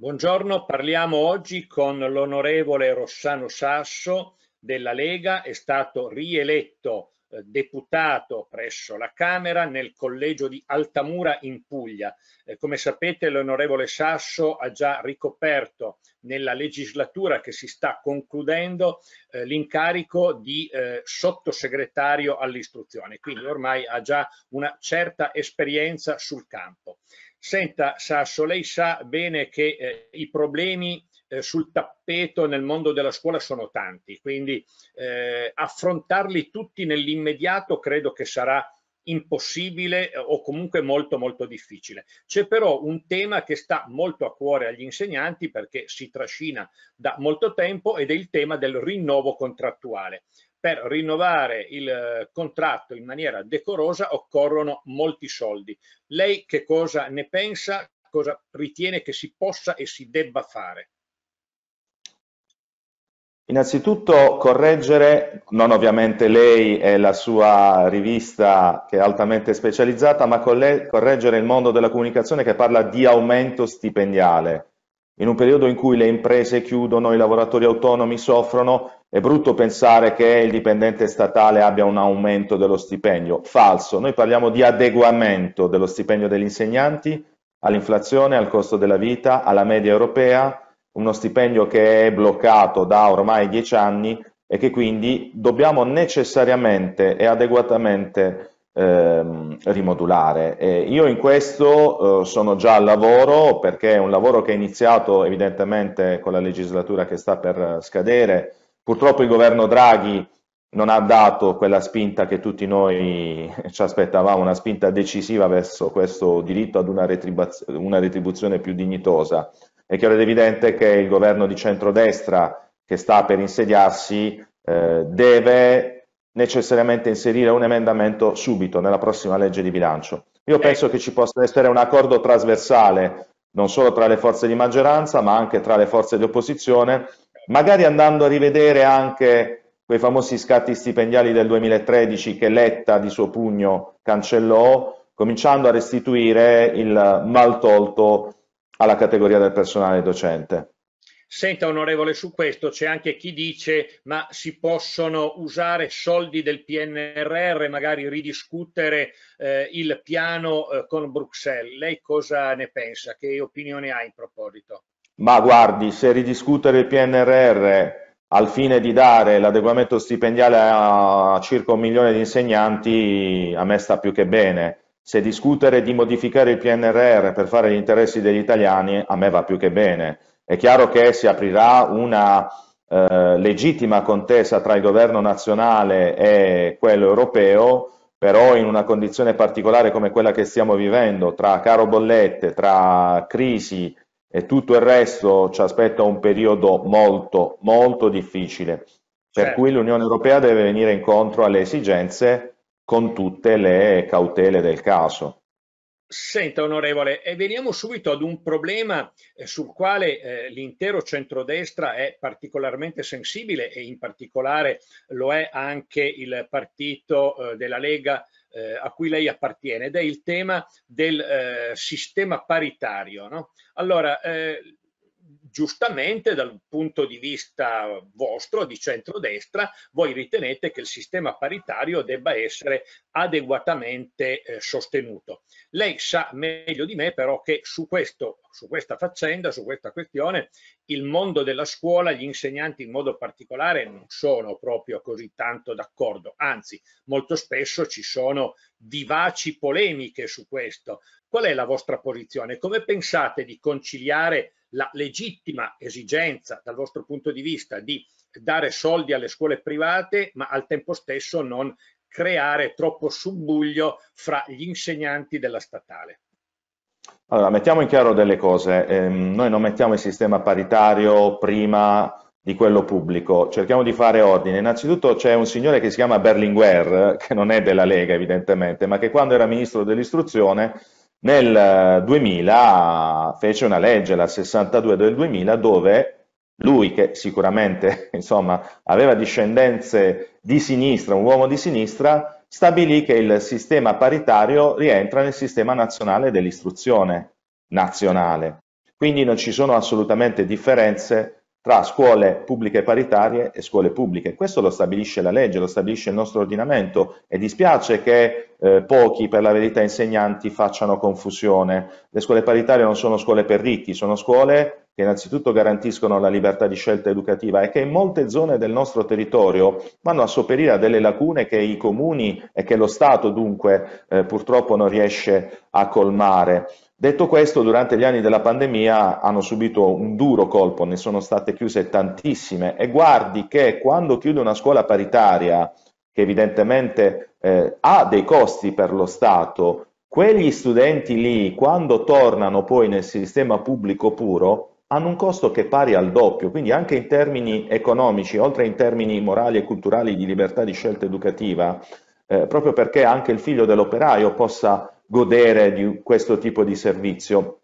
Buongiorno, parliamo oggi con l'onorevole Rossano Sasso della Lega, è stato rieletto eh, deputato presso la Camera nel collegio di Altamura in Puglia. Eh, come sapete l'onorevole Sasso ha già ricoperto nella legislatura che si sta concludendo eh, l'incarico di sottosegretario all'istruzione, quindi ormai ha già una certa esperienza sul campo. Senta Sasso, lei sa bene che eh, i problemi eh, sul tappeto nel mondo della scuola sono tanti, quindi eh, affrontarli tutti nell'immediato credo che sarà impossibile eh, o comunque molto molto difficile. C'è però un tema che sta molto a cuore agli insegnanti perché si trascina da molto tempo ed è il tema del rinnovo contrattuale per rinnovare il eh, contratto in maniera decorosa occorrono molti soldi. Lei che cosa ne pensa? Cosa ritiene che si possa e si debba fare? Innanzitutto correggere, non ovviamente lei e la sua rivista che è altamente specializzata, ma correggere il mondo della comunicazione che parla di aumento stipendiale in un periodo in cui le imprese chiudono, i lavoratori autonomi soffrono, è brutto pensare che il dipendente statale abbia un aumento dello stipendio. Falso, noi parliamo di adeguamento dello stipendio degli insegnanti all'inflazione, al costo della vita, alla media europea, uno stipendio che è bloccato da ormai dieci anni e che quindi dobbiamo necessariamente e adeguatamente ehm, rimodulare. E io in questo eh, sono già al lavoro perché è un lavoro che è iniziato evidentemente con la legislatura che sta per scadere. Purtroppo il governo Draghi non ha dato quella spinta che tutti noi ci aspettavamo, una spinta decisiva verso questo diritto ad una, una retribuzione più dignitosa. È chiaro ed evidente che il governo di centrodestra che sta per insediarsi eh, deve necessariamente inserire un emendamento subito nella prossima legge di bilancio. Io penso che ci possa essere un accordo trasversale, non solo tra le forze di maggioranza, ma anche tra le forze di opposizione, magari andando a rivedere anche quei famosi scatti stipendiali del 2013 che Letta di suo pugno cancellò, cominciando a restituire il mal tolto alla categoria del personale docente. Senta onorevole, su questo c'è anche chi dice ma si possono usare soldi del PNRR, magari ridiscutere eh, il piano eh, con Bruxelles. Lei cosa ne pensa? Che opinione ha in proposito? Ma guardi, se ridiscutere il PNRR al fine di dare l'adeguamento stipendiale a circa un milione di insegnanti, a me sta più che bene. Se discutere di modificare il PNRR per fare gli interessi degli italiani, a me va più che bene. È chiaro che si aprirà una eh, legittima contesa tra il governo nazionale e quello europeo, però in una condizione particolare come quella che stiamo vivendo, tra caro bollette, tra crisi e tutto il resto, ci aspetta un periodo molto, molto difficile. Per certo. cui l'Unione Europea deve venire incontro alle esigenze con tutte le cautele del caso. Senta onorevole, e veniamo subito ad un problema eh, sul quale eh, l'intero centrodestra è particolarmente sensibile e in particolare lo è anche il partito eh, della Lega eh, a cui lei appartiene ed è il tema del eh, sistema paritario. No? Allora, eh, giustamente dal punto di vista vostro di centrodestra voi ritenete che il sistema paritario debba essere adeguatamente eh, sostenuto. Lei sa meglio di me però che su, questo, su questa faccenda, su questa questione, il mondo della scuola, gli insegnanti in modo particolare non sono proprio così tanto d'accordo, anzi molto spesso ci sono vivaci polemiche su questo. Qual è la vostra posizione? Come pensate di conciliare la legittima esigenza dal vostro punto di vista di dare soldi alle scuole private, ma al tempo stesso non creare troppo subbuglio fra gli insegnanti della statale? Allora, mettiamo in chiaro delle cose. Eh, noi non mettiamo il sistema paritario prima di quello pubblico. Cerchiamo di fare ordine. Innanzitutto c'è un signore che si chiama Berlinguer, che non è della Lega evidentemente, ma che quando era ministro dell'istruzione nel 2000 eh, fece una legge, la 62 del 2000, dove lui che sicuramente insomma, aveva discendenze di sinistra, un uomo di sinistra, stabilì che il sistema paritario rientra nel sistema nazionale dell'istruzione nazionale. Quindi non ci sono assolutamente differenze tra scuole pubbliche paritarie e scuole pubbliche. Questo lo stabilisce la legge, lo stabilisce il nostro ordinamento e dispiace che eh, pochi, per la verità, insegnanti facciano confusione. Le scuole paritarie non sono scuole per ricchi, sono scuole che innanzitutto garantiscono la libertà di scelta educativa e che in molte zone del nostro territorio vanno a sopperire a delle lacune che i comuni e che lo Stato dunque eh, purtroppo non riesce a colmare. Detto questo, durante gli anni della pandemia hanno subito un duro colpo, ne sono state chiuse tantissime e guardi che quando chiude una scuola paritaria, che evidentemente eh, ha dei costi per lo Stato, quegli studenti lì, quando tornano poi nel sistema pubblico puro, hanno un costo che è pari al doppio, quindi anche in termini economici, oltre in termini morali e culturali di libertà di scelta educativa, eh, proprio perché anche il figlio dell'operaio possa godere di questo tipo di servizio.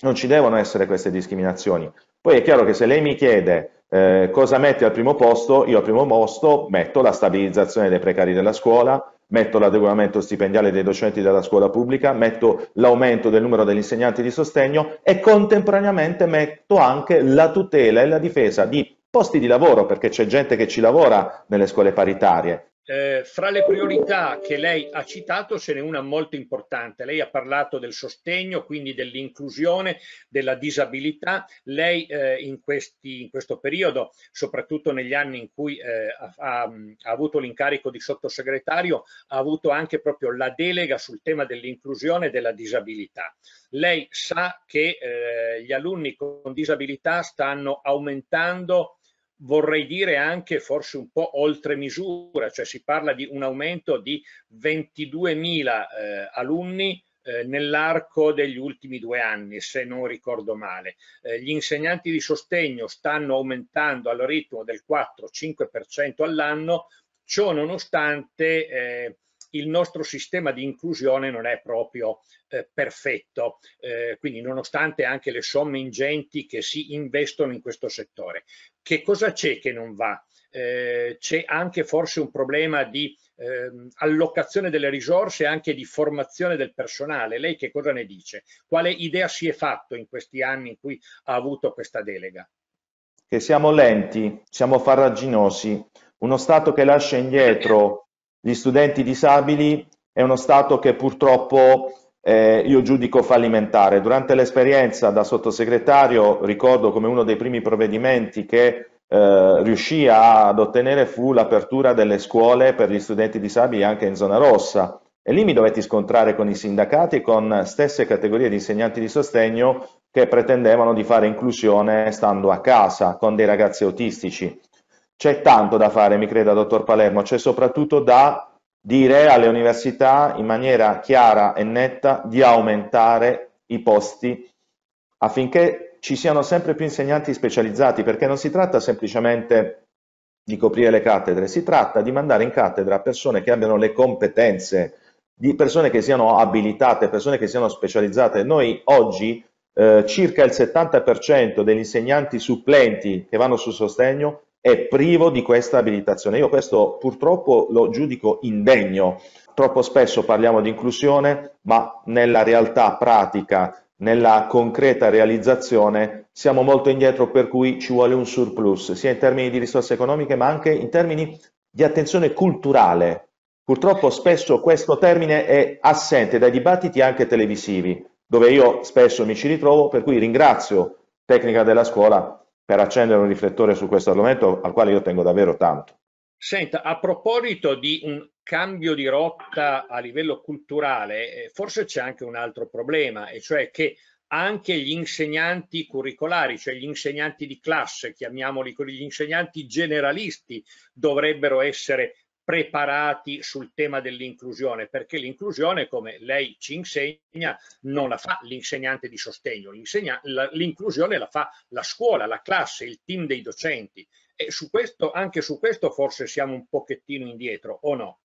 Non ci devono essere queste discriminazioni. Poi è chiaro che se lei mi chiede eh, cosa metti al primo posto, io al primo posto metto la stabilizzazione dei precari della scuola, metto l'adeguamento stipendiale dei docenti della scuola pubblica, metto l'aumento del numero degli insegnanti di sostegno e contemporaneamente metto anche la tutela e la difesa di posti di lavoro, perché c'è gente che ci lavora nelle scuole paritarie, eh, fra le priorità che lei ha citato ce n'è una molto importante. Lei ha parlato del sostegno, quindi dell'inclusione, della disabilità. Lei eh, in, questi, in, questo periodo, soprattutto negli anni in cui eh, ha, ha, avuto l'incarico di sottosegretario, ha avuto anche proprio la delega sul tema dell'inclusione e della disabilità. Lei sa che eh, gli alunni con disabilità stanno aumentando vorrei dire anche forse un po' oltre misura, cioè si parla di un aumento di 22.000 eh, alunni eh, nell'arco degli ultimi due anni, se non ricordo male. Eh, gli insegnanti di sostegno stanno aumentando al ritmo del 4-5% all'anno, ciò nonostante eh, il nostro sistema di inclusione non è proprio eh, perfetto, eh, quindi nonostante anche le somme ingenti che si investono in questo settore. Che cosa c'è che non va? Eh, c'è anche forse un problema di ehm, allocazione delle risorse e anche di formazione del personale. Lei che cosa ne dice? Quale idea si è fatto in questi anni in cui ha avuto questa delega? Che siamo lenti, siamo farraginosi, uno Stato che lascia indietro gli studenti disabili è uno stato che purtroppo eh, io giudico fallimentare. Durante l'esperienza da sottosegretario ricordo come uno dei primi provvedimenti che eh, riuscì ad ottenere fu l'apertura delle scuole per gli studenti disabili anche in zona rossa e lì mi dovetti scontrare con i sindacati e con stesse categorie di insegnanti di sostegno che pretendevano di fare inclusione stando a casa con dei ragazzi autistici c'è tanto da fare, mi creda, dottor Palermo, c'è soprattutto da dire alle università in maniera chiara e netta di aumentare i posti affinché ci siano sempre più insegnanti specializzati, perché non si tratta semplicemente di coprire le cattedre, si tratta di mandare in cattedra persone che abbiano le competenze, di persone che siano abilitate, persone che siano specializzate. Noi oggi eh, circa il 70% degli insegnanti supplenti che vanno su sostegno è privo di questa abilitazione. Io questo purtroppo lo giudico indegno. Troppo spesso parliamo di inclusione, ma nella realtà pratica, nella concreta realizzazione, siamo molto indietro per cui ci vuole un surplus, sia in termini di risorse economiche, ma anche in termini di attenzione culturale. Purtroppo spesso questo termine è assente dai dibattiti anche televisivi, dove io spesso mi ci ritrovo, per cui ringrazio Tecnica della Scuola per accendere un riflettore su questo argomento al quale io tengo davvero tanto. Senta, a proposito di un cambio di rotta a livello culturale, eh, forse c'è anche un altro problema, e cioè che anche gli insegnanti curricolari, cioè gli insegnanti di classe, chiamiamoli quelli, gli insegnanti generalisti, dovrebbero essere preparati sul tema dell'inclusione, perché l'inclusione, come lei ci insegna, non la fa l'insegnante di sostegno, l'inclusione la fa la scuola, la classe, il team dei docenti. E su questo, anche su questo forse siamo un pochettino indietro, o no?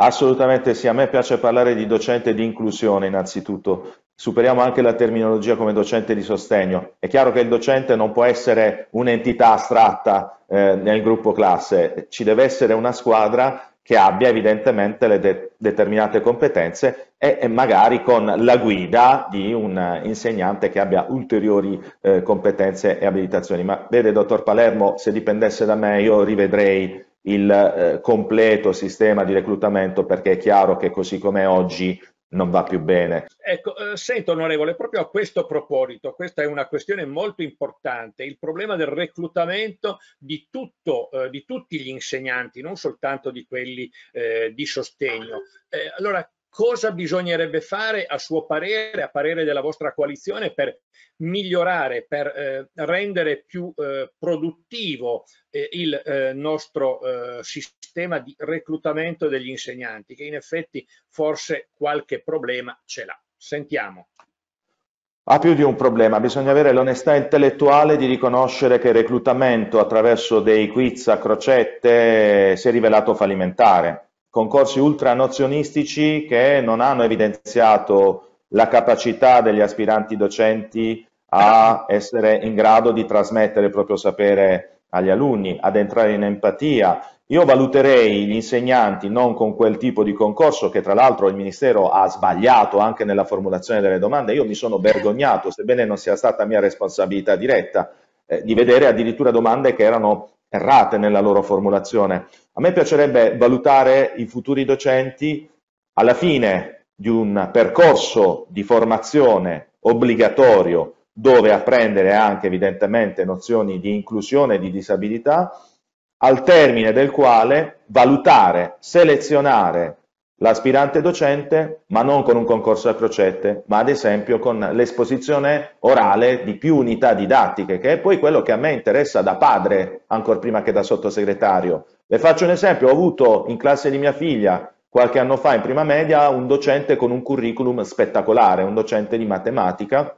Assolutamente sì, a me piace parlare di docente di inclusione innanzitutto. Superiamo anche la terminologia come docente di sostegno. È chiaro che il docente non può essere un'entità astratta eh, nel gruppo classe, ci deve essere una squadra che abbia evidentemente le de determinate competenze e, e, magari con la guida di un insegnante che abbia ulteriori eh, competenze e abilitazioni. Ma vede, dottor Palermo, se dipendesse da me io rivedrei il eh, completo sistema di reclutamento perché è chiaro che così come oggi non va più bene. Ecco, eh, sento onorevole, proprio a questo proposito, questa è una questione molto importante, il problema del reclutamento di, tutto, eh, di tutti gli insegnanti, non soltanto di quelli eh, di sostegno. Eh, allora, cosa bisognerebbe fare a suo parere, a parere della vostra coalizione, per migliorare, per eh, rendere più eh, produttivo eh, il eh, nostro eh, sistema di reclutamento degli insegnanti, che in effetti forse qualche problema ce l'ha. Sentiamo. Ha più di un problema, bisogna avere l'onestà intellettuale di riconoscere che il reclutamento attraverso dei quiz a crocette si è rivelato fallimentare concorsi ultranozionistici che non hanno evidenziato la capacità degli aspiranti docenti a essere in grado di trasmettere il proprio sapere agli alunni, ad entrare in empatia. Io valuterei gli insegnanti non con quel tipo di concorso che tra l'altro il Ministero ha sbagliato anche nella formulazione delle domande, io mi sono vergognato, sebbene non sia stata mia responsabilità diretta, eh, di vedere addirittura domande che erano errate nella loro formulazione. A me piacerebbe valutare i futuri docenti alla fine di un percorso di formazione obbligatorio dove apprendere anche evidentemente nozioni di inclusione e di disabilità, al termine del quale valutare, selezionare l'aspirante docente, ma non con un concorso a crocette, ma ad esempio con l'esposizione orale di più unità didattiche, che è poi quello che a me interessa da padre, ancora prima che da sottosegretario. Le faccio un esempio, ho avuto in classe di mia figlia qualche anno fa in prima media un docente con un curriculum spettacolare, un docente di matematica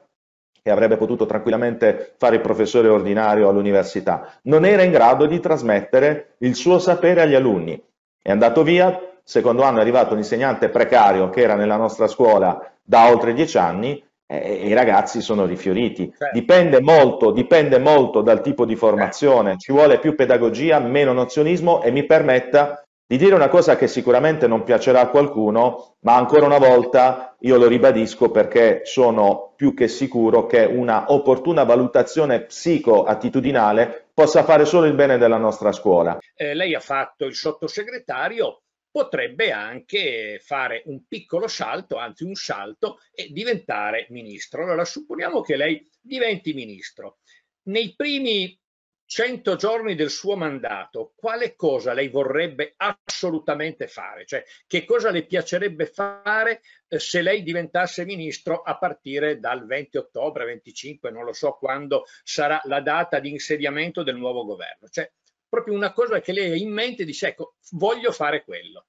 che avrebbe potuto tranquillamente fare il professore ordinario all'università, non era in grado di trasmettere il suo sapere agli alunni. È andato via, secondo anno è arrivato un insegnante precario che era nella nostra scuola da oltre dieci anni e i ragazzi sono rifioriti. Certo. Dipende, molto, dipende molto dal tipo di formazione, eh. ci vuole più pedagogia, meno nozionismo e mi permetta di dire una cosa che sicuramente non piacerà a qualcuno, ma ancora una volta io lo ribadisco perché sono più che sicuro che una opportuna valutazione psicoattitudinale possa fare solo il bene della nostra scuola. Eh, lei ha fatto il sottosegretario, potrebbe anche fare un piccolo salto, anzi un salto, e diventare ministro. Allora supponiamo che lei diventi ministro. Nei primi 100 giorni del suo mandato, quale cosa lei vorrebbe assolutamente fare? Cioè, che cosa le piacerebbe fare eh, se lei diventasse ministro a partire dal 20 ottobre, 25, non lo so quando sarà la data di insediamento del nuovo governo? Cioè, proprio una cosa che lei ha in mente e dice ecco, voglio fare quello.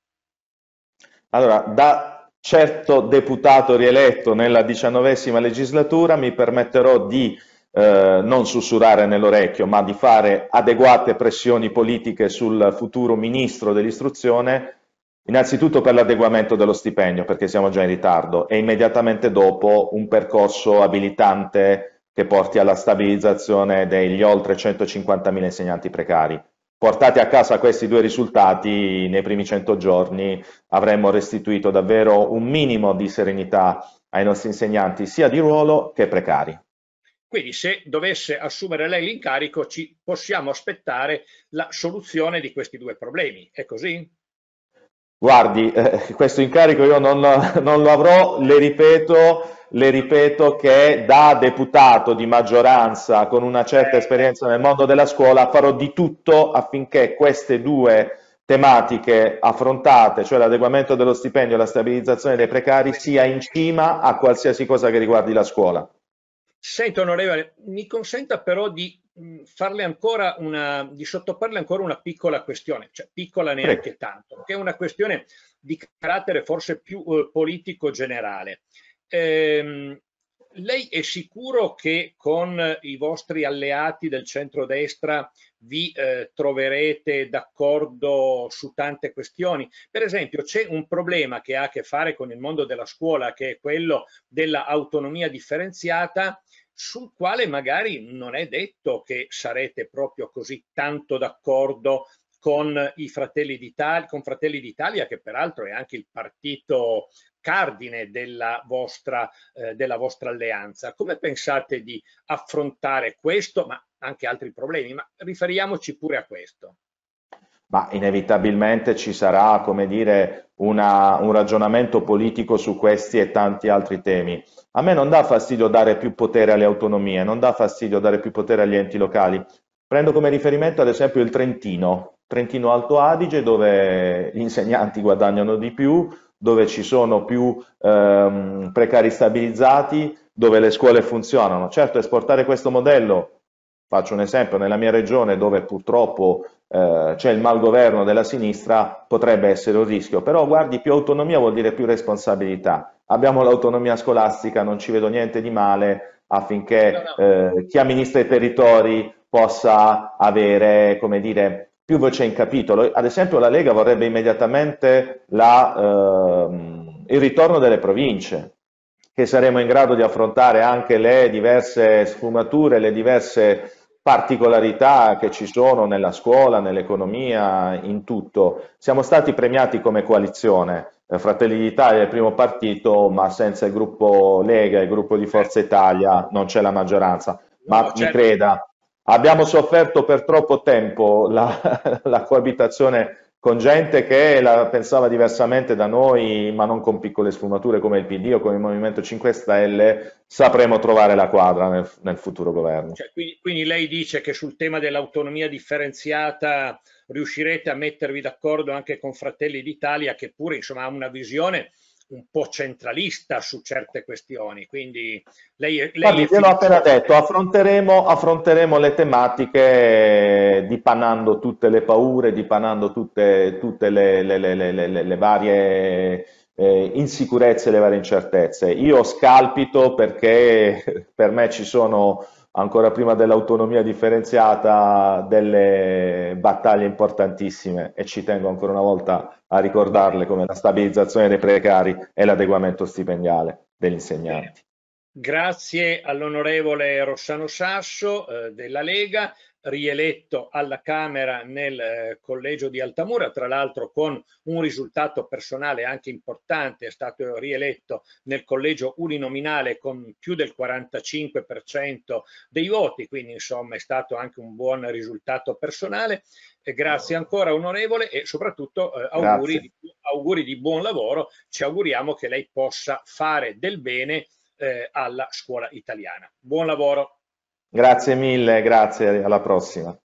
Allora, da certo deputato rieletto nella diciannovesima legislatura mi permetterò di eh, non sussurrare nell'orecchio, ma di fare adeguate pressioni politiche sul futuro ministro dell'istruzione, innanzitutto per l'adeguamento dello stipendio, perché siamo già in ritardo, e immediatamente dopo un percorso abilitante che porti alla stabilizzazione degli oltre 150.000 insegnanti precari portati a casa questi due risultati nei primi 100 giorni avremmo restituito davvero un minimo di serenità ai nostri insegnanti sia di ruolo che precari. Quindi se dovesse assumere lei l'incarico ci possiamo aspettare la soluzione di questi due problemi, è così? Guardi, eh, questo incarico io non, non lo avrò, le ripeto, le ripeto, che da deputato di maggioranza con una certa esperienza nel mondo della scuola farò di tutto affinché queste due tematiche affrontate, cioè l'adeguamento dello stipendio e la stabilizzazione dei precari, sia in cima a qualsiasi cosa che riguardi la scuola. Sento onorevole, mi consenta però di Mm, farle ancora una, di sottoporle ancora una piccola questione, cioè piccola neanche tanto, che è una questione di carattere forse più eh, politico generale. Ehm, lei è sicuro che con i vostri alleati del centrodestra vi eh, troverete d'accordo su tante questioni? Per esempio c'è un problema che ha a che fare con il mondo della scuola che è quello dell'autonomia differenziata sul quale magari non è detto che sarete proprio così tanto d'accordo con i Fratelli d'Italia, con Fratelli d'Italia che peraltro è anche il partito cardine della vostra, eh, della vostra alleanza. Come pensate di affrontare questo, ma anche altri problemi? Ma riferiamoci pure a questo. Ma inevitabilmente ci sarà, come dire, una, un ragionamento politico su questi e tanti altri temi. A me non dà fastidio dare più potere alle autonomie, non dà fastidio dare più potere agli enti locali. Prendo come riferimento ad esempio il Trentino, Trentino Alto Adige, dove gli insegnanti guadagnano di più, dove ci sono più ehm, precari stabilizzati, dove le scuole funzionano. Certo, esportare questo modello, faccio un esempio, nella mia regione dove purtroppo eh, c'è il malgoverno della sinistra, potrebbe essere un rischio, però guardi, più autonomia vuol dire più responsabilità. Abbiamo l'autonomia scolastica, non ci vedo niente di male affinché eh, chi amministra i territori possa avere, come dire, più voce in capitolo. Ad esempio la Lega vorrebbe immediatamente la, ehm, il ritorno delle province, che saremo in grado di affrontare anche le diverse sfumature, le diverse particolarità che ci sono nella scuola, nell'economia, in tutto. Siamo stati premiati come coalizione, eh, Fratelli d'Italia è il primo partito, ma senza il gruppo Lega, il gruppo di Forza Italia non c'è la maggioranza, ma no, certo. mi creda, Abbiamo sofferto per troppo tempo la, la coabitazione con gente che la pensava diversamente da noi, ma non con piccole sfumature come il PD o come il Movimento 5 Stelle, sapremo trovare la quadra nel, nel futuro governo. Cioè, quindi, quindi, lei dice che sul tema dell'autonomia differenziata riuscirete a mettervi d'accordo anche con Fratelli d'Italia, che pure insomma, ha una visione un po' centralista su certe questioni. Quindi lei, lei Guardi, gliel'ho appena detto, affronteremo, affronteremo, le tematiche dipanando tutte le paure, dipanando tutte, tutte le, le, le, le, varie eh, insicurezze, le varie incertezze. Io scalpito perché per me ci sono ancora prima dell'autonomia differenziata, delle battaglie importantissime e ci tengo ancora una volta a ricordarle come la stabilizzazione dei precari e l'adeguamento stipendiale degli insegnanti. Grazie all'onorevole Rossano Sasso eh, della Lega rieletto alla Camera nel eh, collegio di Altamura, tra l'altro con un risultato personale anche importante, è stato rieletto nel collegio uninominale con più del 45% dei voti, quindi insomma è stato anche un buon risultato personale. E grazie ancora onorevole e soprattutto eh, auguri, di, auguri di buon lavoro, ci auguriamo che lei possa fare del bene eh, alla scuola italiana. Buon lavoro. Grazie mille, grazie, alla prossima.